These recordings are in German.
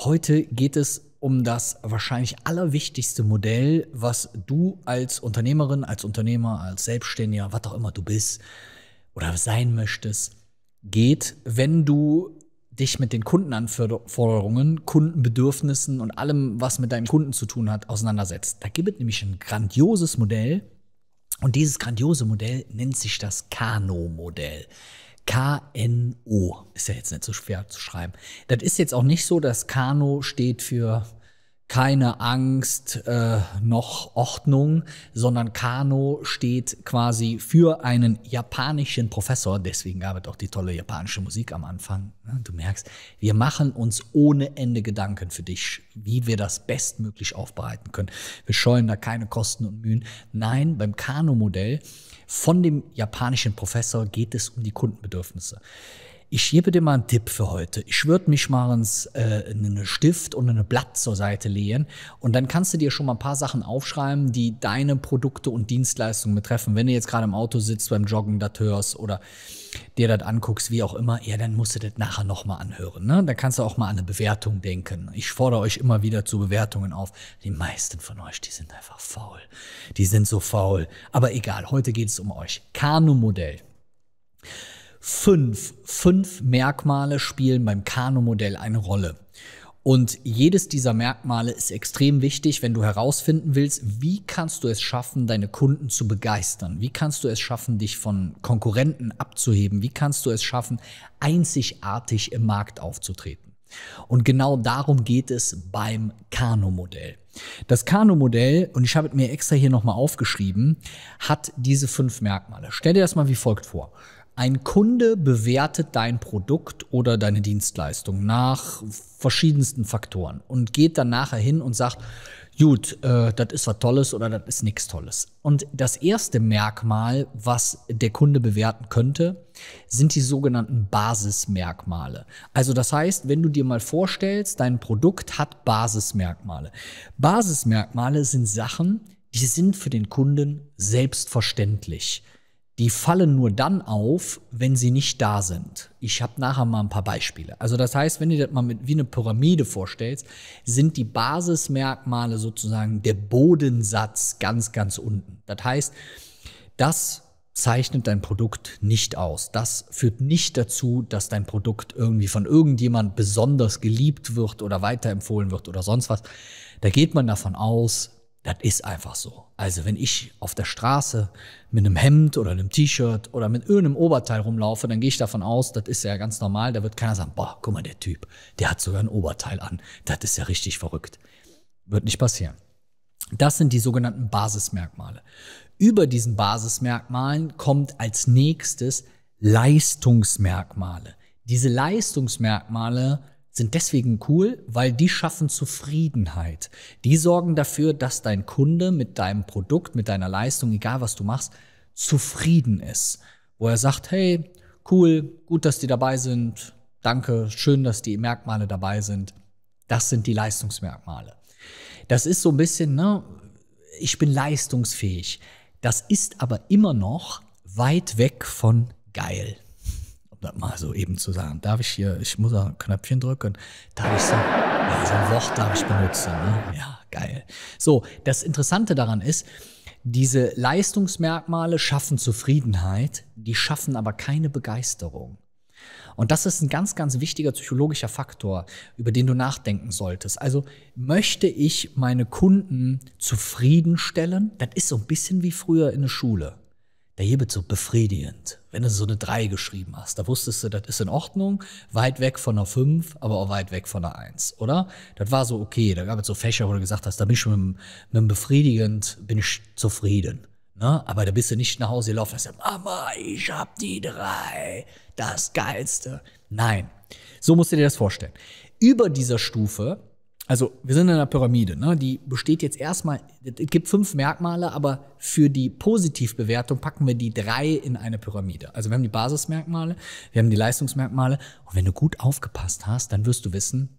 Heute geht es um das wahrscheinlich allerwichtigste Modell, was du als Unternehmerin, als Unternehmer, als Selbstständiger, was auch immer du bist oder sein möchtest, geht, wenn du dich mit den Kundenanforderungen, Kundenbedürfnissen und allem, was mit deinem Kunden zu tun hat, auseinandersetzt. Da gibt es nämlich ein grandioses Modell und dieses grandiose Modell nennt sich das Kano-Modell. KNO. Ist ja jetzt nicht so schwer zu schreiben. Das ist jetzt auch nicht so, dass Kano steht für keine Angst äh, noch Ordnung, sondern Kano steht quasi für einen japanischen Professor. Deswegen gab es auch die tolle japanische Musik am Anfang. Ne? Du merkst, wir machen uns ohne Ende Gedanken für dich, wie wir das bestmöglich aufbereiten können. Wir scheuen da keine Kosten und Mühen. Nein, beim Kano-Modell von dem japanischen Professor geht es um die Kundenbedürfnisse ich gebe dir mal einen Tipp für heute. Ich würde mich mal ins, äh, einen Stift und ein Blatt zur Seite lehnen und dann kannst du dir schon mal ein paar Sachen aufschreiben, die deine Produkte und Dienstleistungen betreffen. Wenn du jetzt gerade im Auto sitzt, beim Joggen das hörst oder dir das anguckst, wie auch immer, ja, dann musst du das nachher nochmal anhören. Ne? Dann kannst du auch mal an eine Bewertung denken. Ich fordere euch immer wieder zu Bewertungen auf. Die meisten von euch, die sind einfach faul. Die sind so faul. Aber egal, heute geht es um euch. Kanu-Modell fünf, fünf Merkmale spielen beim Kano-Modell eine Rolle. Und jedes dieser Merkmale ist extrem wichtig, wenn du herausfinden willst, wie kannst du es schaffen, deine Kunden zu begeistern? Wie kannst du es schaffen, dich von Konkurrenten abzuheben? Wie kannst du es schaffen, einzigartig im Markt aufzutreten? Und genau darum geht es beim Kano-Modell. Das Kano-Modell, und ich habe es mir extra hier nochmal aufgeschrieben, hat diese fünf Merkmale. Stell dir das mal wie folgt vor. Ein Kunde bewertet dein Produkt oder deine Dienstleistung nach verschiedensten Faktoren und geht dann nachher hin und sagt, gut, äh, das ist was Tolles oder das ist nichts Tolles. Und das erste Merkmal, was der Kunde bewerten könnte, sind die sogenannten Basismerkmale. Also das heißt, wenn du dir mal vorstellst, dein Produkt hat Basismerkmale. Basismerkmale sind Sachen, die sind für den Kunden selbstverständlich die fallen nur dann auf, wenn sie nicht da sind. Ich habe nachher mal ein paar Beispiele. Also das heißt, wenn du dir das mal mit, wie eine Pyramide vorstellst, sind die Basismerkmale sozusagen der Bodensatz ganz, ganz unten. Das heißt, das zeichnet dein Produkt nicht aus. Das führt nicht dazu, dass dein Produkt irgendwie von irgendjemand besonders geliebt wird oder weiterempfohlen wird oder sonst was. Da geht man davon aus, das ist einfach so. Also wenn ich auf der Straße mit einem Hemd oder einem T-Shirt oder mit irgendeinem Oberteil rumlaufe, dann gehe ich davon aus, das ist ja ganz normal. Da wird keiner sagen, boah, guck mal, der Typ, der hat sogar ein Oberteil an. Das ist ja richtig verrückt. Wird nicht passieren. Das sind die sogenannten Basismerkmale. Über diesen Basismerkmalen kommt als nächstes Leistungsmerkmale. Diese Leistungsmerkmale sind deswegen cool, weil die schaffen Zufriedenheit. Die sorgen dafür, dass dein Kunde mit deinem Produkt, mit deiner Leistung, egal was du machst, zufrieden ist. Wo er sagt, hey, cool, gut, dass die dabei sind, danke, schön, dass die Merkmale dabei sind. Das sind die Leistungsmerkmale. Das ist so ein bisschen, ne, ich bin leistungsfähig. Das ist aber immer noch weit weg von geil mal so eben zu sagen, darf ich hier, ich muss ein Knöpfchen drücken, darf ich so, ja, so ein Wort darf ich benutzen, ne? ja, geil. So, das Interessante daran ist, diese Leistungsmerkmale schaffen Zufriedenheit, die schaffen aber keine Begeisterung. Und das ist ein ganz, ganz wichtiger psychologischer Faktor, über den du nachdenken solltest. Also möchte ich meine Kunden zufriedenstellen? Das ist so ein bisschen wie früher in der Schule der wird so befriedigend, wenn du so eine 3 geschrieben hast. Da wusstest du, das ist in Ordnung, weit weg von einer 5, aber auch weit weg von einer 1, oder? Das war so okay. Da gab es so Fächer, wo du gesagt hast, da bin ich mit, einem befriedigend, bin ich zufrieden. Ne? Aber da bist du nicht nach Hause gelaufen und hast Mama, ich hab die 3, das Geilste. Nein, so musst du dir das vorstellen. Über dieser Stufe also wir sind in einer Pyramide, ne? die besteht jetzt erstmal, es gibt fünf Merkmale, aber für die Positivbewertung packen wir die drei in eine Pyramide. Also wir haben die Basismerkmale, wir haben die Leistungsmerkmale und wenn du gut aufgepasst hast, dann wirst du wissen,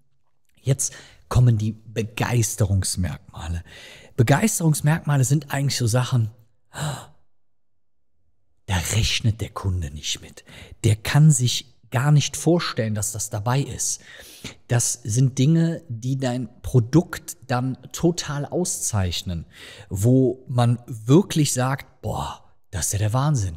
jetzt kommen die Begeisterungsmerkmale. Begeisterungsmerkmale sind eigentlich so Sachen, ah, da rechnet der Kunde nicht mit. Der kann sich gar nicht vorstellen, dass das dabei ist. Das sind Dinge, die dein Produkt dann total auszeichnen, wo man wirklich sagt, boah, das ist ja der Wahnsinn.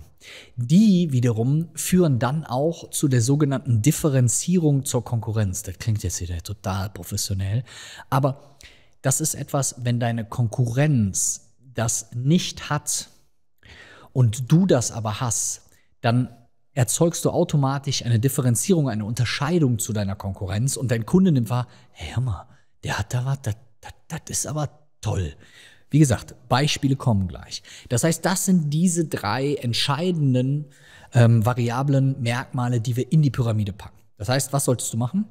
Die wiederum führen dann auch zu der sogenannten Differenzierung zur Konkurrenz. Das klingt jetzt wieder total professionell, aber das ist etwas, wenn deine Konkurrenz das nicht hat und du das aber hast, dann erzeugst du automatisch eine Differenzierung, eine Unterscheidung zu deiner Konkurrenz und dein Kunde nimmt wahr, hey, hör mal, der hat da was, das ist aber toll. Wie gesagt, Beispiele kommen gleich. Das heißt, das sind diese drei entscheidenden ähm, variablen Merkmale, die wir in die Pyramide packen. Das heißt, was solltest du machen?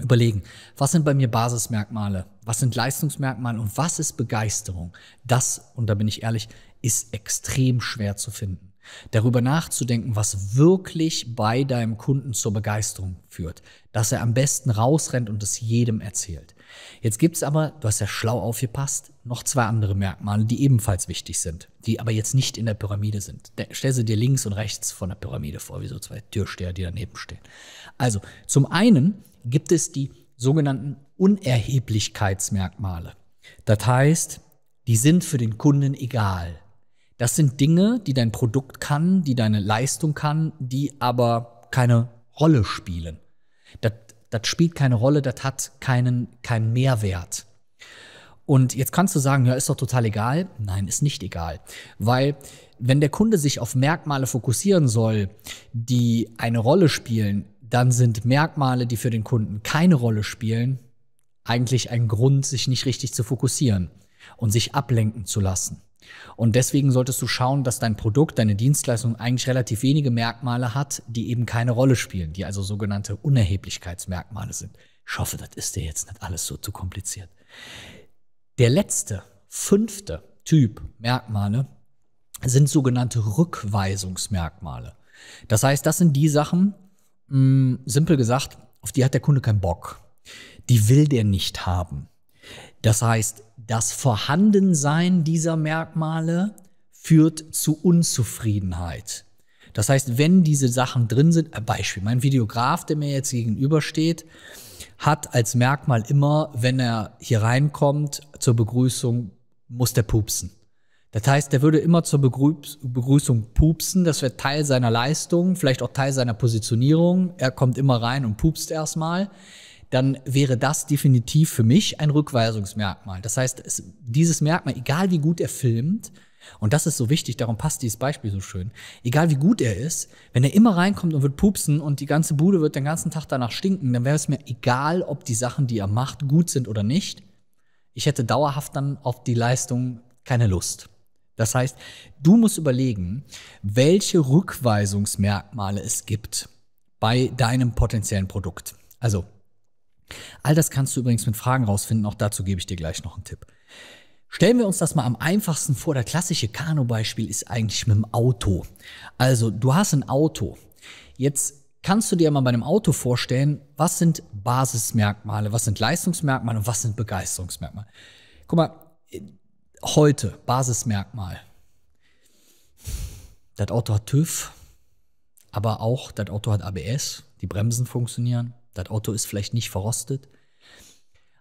Überlegen, was sind bei mir Basismerkmale, was sind Leistungsmerkmale und was ist Begeisterung? Das, und da bin ich ehrlich, ist extrem schwer zu finden. Darüber nachzudenken, was wirklich bei deinem Kunden zur Begeisterung führt, dass er am besten rausrennt und es jedem erzählt. Jetzt gibt es aber, du hast ja schlau aufgepasst, noch zwei andere Merkmale, die ebenfalls wichtig sind, die aber jetzt nicht in der Pyramide sind. Stell sie dir links und rechts von der Pyramide vor, wie so zwei Türsteher, die daneben stehen. Also, zum einen gibt es die sogenannten Unerheblichkeitsmerkmale. Das heißt, die sind für den Kunden egal. Das sind Dinge, die dein Produkt kann, die deine Leistung kann, die aber keine Rolle spielen. Das, das spielt keine Rolle, das hat keinen, keinen Mehrwert. Und jetzt kannst du sagen, ja, ist doch total egal. Nein, ist nicht egal. Weil wenn der Kunde sich auf Merkmale fokussieren soll, die eine Rolle spielen, dann sind Merkmale, die für den Kunden keine Rolle spielen, eigentlich ein Grund, sich nicht richtig zu fokussieren und sich ablenken zu lassen. Und deswegen solltest du schauen, dass dein Produkt, deine Dienstleistung eigentlich relativ wenige Merkmale hat, die eben keine Rolle spielen, die also sogenannte Unerheblichkeitsmerkmale sind. Ich hoffe, das ist dir jetzt nicht alles so zu kompliziert. Der letzte, fünfte Typ Merkmale sind sogenannte Rückweisungsmerkmale. Das heißt, das sind die Sachen, mh, mm, simpel gesagt, auf die hat der Kunde keinen Bock. Die will der nicht haben. Das heißt, das Vorhandensein dieser Merkmale führt zu Unzufriedenheit. Das heißt, wenn diese Sachen drin sind, ein äh, Beispiel, mein Videograf, der mir jetzt gegenübersteht, hat als Merkmal immer, wenn er hier reinkommt, zur Begrüßung muss der pupsen. Das heißt, der würde immer zur Begrüßung pupsen. Das wäre Teil seiner Leistung, vielleicht auch Teil seiner Positionierung. Er kommt immer rein und pupst erstmal dann wäre das definitiv für mich ein Rückweisungsmerkmal. Das heißt, es, dieses Merkmal, egal wie gut er filmt, und das ist so wichtig, darum passt dieses Beispiel so schön. Egal wie gut er ist, wenn er immer reinkommt und wird pupsen und die ganze Bude wird den ganzen Tag danach stinken, dann wäre es mir egal, ob die Sachen, die er macht, gut sind oder nicht. Ich hätte dauerhaft dann auf die Leistung keine Lust. Das heißt, du musst überlegen, welche Rückweisungsmerkmale es gibt bei deinem potenziellen Produkt. Also All das kannst du übrigens mit Fragen rausfinden, auch dazu gebe ich dir gleich noch einen Tipp. Stellen wir uns das mal am einfachsten vor, das klassische Kanu-Beispiel ist eigentlich mit dem Auto. Also du hast ein Auto. Jetzt kannst du dir mal bei einem Auto vorstellen, was sind Basismerkmale, was sind Leistungsmerkmale und was sind Begeisterungsmerkmale. Guck mal, heute Basismerkmal. Das Auto hat TÜV, aber auch das Auto hat ABS, die Bremsen funktionieren, das Auto ist vielleicht nicht verrostet,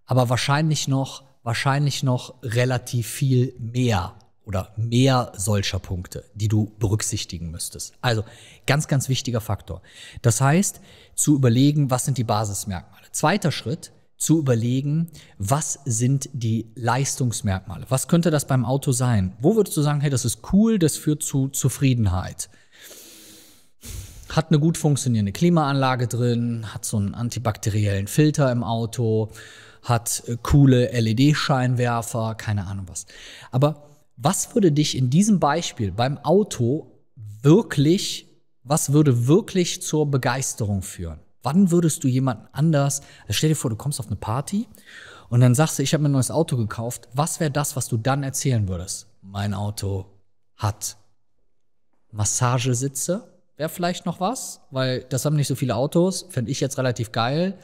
aber wahrscheinlich noch, wahrscheinlich noch relativ viel mehr oder mehr solcher Punkte, die du berücksichtigen müsstest. Also ganz, ganz wichtiger Faktor. Das heißt, zu überlegen, was sind die Basismerkmale. Zweiter Schritt, zu überlegen, was sind die Leistungsmerkmale? Was könnte das beim Auto sein? Wo würdest du sagen, hey, das ist cool, das führt zu Zufriedenheit? hat eine gut funktionierende Klimaanlage drin, hat so einen antibakteriellen Filter im Auto, hat äh, coole LED-Scheinwerfer, keine Ahnung was. Aber was würde dich in diesem Beispiel beim Auto wirklich, was würde wirklich zur Begeisterung führen? Wann würdest du jemanden anders, also stell dir vor, du kommst auf eine Party und dann sagst du, ich habe mir ein neues Auto gekauft. Was wäre das, was du dann erzählen würdest? Mein Auto hat Massagesitze, wäre vielleicht noch was, weil das haben nicht so viele Autos, fände ich jetzt relativ geil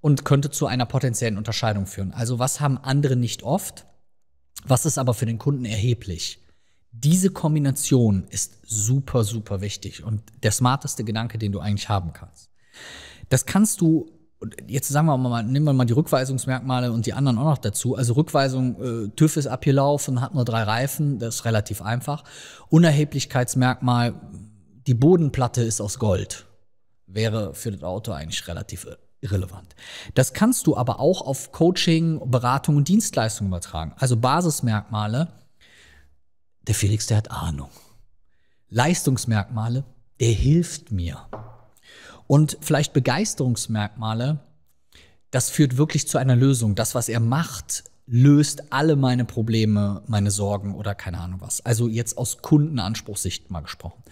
und könnte zu einer potenziellen Unterscheidung führen. Also was haben andere nicht oft, was ist aber für den Kunden erheblich? Diese Kombination ist super, super wichtig und der smarteste Gedanke, den du eigentlich haben kannst. Das kannst du jetzt sagen wir mal, nehmen wir mal die Rückweisungsmerkmale und die anderen auch noch dazu. Also Rückweisung, äh, TÜV ist abgelaufen, hat nur drei Reifen, das ist relativ einfach. Unerheblichkeitsmerkmal, die Bodenplatte ist aus Gold, wäre für das Auto eigentlich relativ irrelevant. Das kannst du aber auch auf Coaching, Beratung und Dienstleistung übertragen. Also Basismerkmale, der Felix, der hat Ahnung. Leistungsmerkmale, der hilft mir. Und vielleicht Begeisterungsmerkmale, das führt wirklich zu einer Lösung. Das, was er macht, löst alle meine Probleme, meine Sorgen oder keine Ahnung was. Also jetzt aus Kundenanspruchssicht mal gesprochen.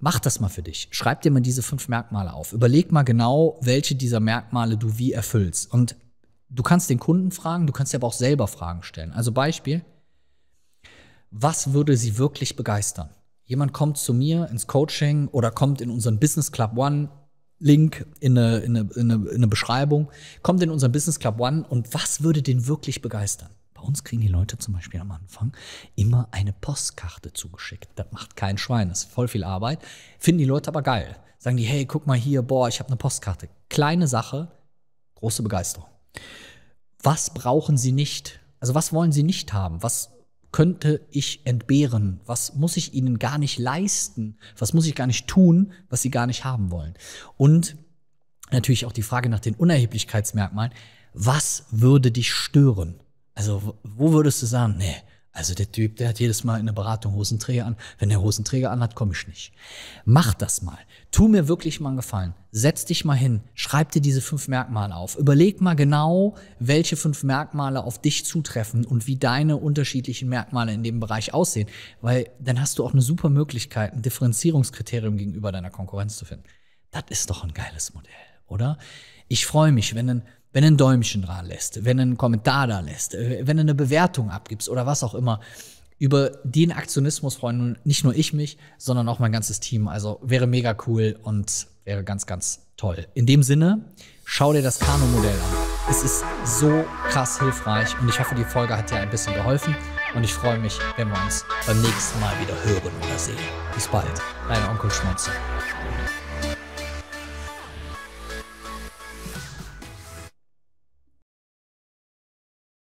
Mach das mal für dich. Schreib dir mal diese fünf Merkmale auf. Überleg mal genau, welche dieser Merkmale du wie erfüllst. Und du kannst den Kunden fragen, du kannst dir aber auch selber Fragen stellen. Also Beispiel, was würde sie wirklich begeistern? Jemand kommt zu mir ins Coaching oder kommt in unseren Business Club One Link in der in, in, in Beschreibung. Kommt in unseren Business Club One und was würde den wirklich begeistern? Bei uns kriegen die Leute zum Beispiel am Anfang immer eine Postkarte zugeschickt. Das macht kein Schwein, das ist voll viel Arbeit. Finden die Leute aber geil. Sagen die, hey, guck mal hier, boah, ich habe eine Postkarte. Kleine Sache, große Begeisterung. Was brauchen sie nicht? Also was wollen sie nicht haben? Was könnte ich entbehren? Was muss ich ihnen gar nicht leisten? Was muss ich gar nicht tun, was sie gar nicht haben wollen? Und natürlich auch die Frage nach den Unerheblichkeitsmerkmalen. Was würde dich stören? Also, wo würdest du sagen, nee, also der Typ, der hat jedes Mal in der Beratung Hosenträger an. Wenn der Hosenträger anhat, komme ich nicht. Mach das mal. Tu mir wirklich mal einen Gefallen. Setz dich mal hin. Schreib dir diese fünf Merkmale auf. Überleg mal genau, welche fünf Merkmale auf dich zutreffen und wie deine unterschiedlichen Merkmale in dem Bereich aussehen. Weil dann hast du auch eine super Möglichkeit, ein Differenzierungskriterium gegenüber deiner Konkurrenz zu finden. Das ist doch ein geiles Modell, oder? Ich freue mich, wenn ein wenn du ein Däumchen dran lässt, wenn du einen Kommentar da lässt, äh, wenn du eine Bewertung abgibst oder was auch immer. Über den Aktionismus freuen nicht nur ich mich, sondern auch mein ganzes Team. Also wäre mega cool und wäre ganz, ganz toll. In dem Sinne, schau dir das Kano-Modell an. Es ist so krass hilfreich und ich hoffe, die Folge hat dir ein bisschen geholfen und ich freue mich, wenn wir uns beim nächsten Mal wieder hören oder sehen. Bis bald, dein Onkel Schmonzer.